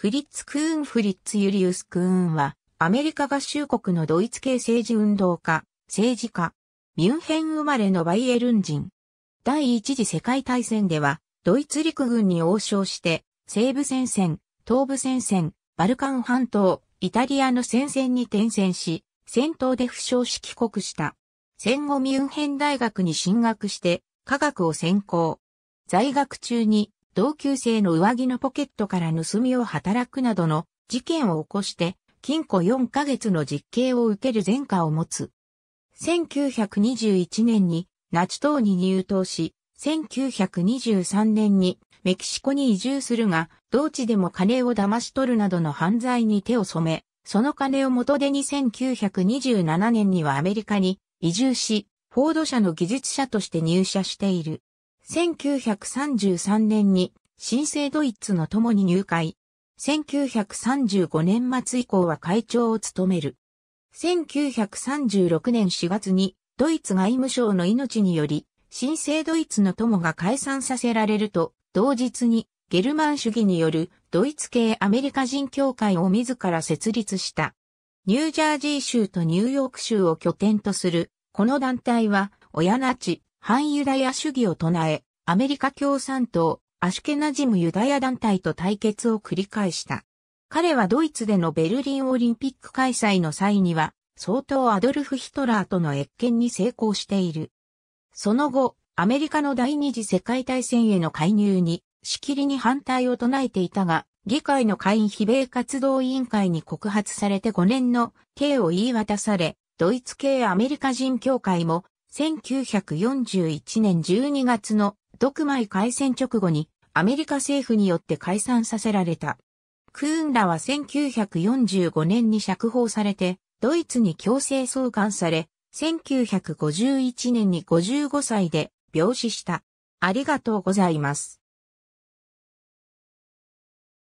フリッツ・クーン・フリッツ・ユリウス・クーンは、アメリカ合衆国のドイツ系政治運動家、政治家、ミュンヘン生まれのバイエルン人。第一次世界大戦では、ドイツ陸軍に応召して、西部戦線、東部戦線、バルカン半島、イタリアの戦線に転戦し、戦闘で負傷し帰国した。戦後ミュンヘン大学に進学して、科学を専攻。在学中に同級生の上着のポケットから盗みを働くなどの事件を起こして、禁錮4ヶ月の実刑を受ける前科を持つ。1921年にナチ党に入党し、1923年にメキシコに移住するが、同地でも金を騙し取るなどの犯罪に手を染め、その金を元手に1927年にはアメリカに移住し、フォード社の技術者として入社している。1933年に新生ドイツの共に入会。1935年末以降は会長を務める。1936年4月にドイツ外務省の命により、新生ドイツの友が解散させられると、同日にゲルマン主義によるドイツ系アメリカ人協会を自ら設立した。ニュージャージー州とニューヨーク州を拠点とする、この団体は、親なち、反ユダヤ主義を唱え、アメリカ共産党、アシュケナジムユダヤ団体と対決を繰り返した。彼はドイツでのベルリンオリンピック開催の際には、相当アドルフ・ヒトラーとの越見に成功している。その後、アメリカの第二次世界大戦への介入に、しきりに反対を唱えていたが、議会の会員非米活動委員会に告発されて5年の刑を言い渡され、ドイツ系アメリカ人協会も1941年12月の独米開戦直後にアメリカ政府によって解散させられた。クーンらは1945年に釈放されて、ドイツに強制送還され、1951年に55歳で病死した。ありがとうございます。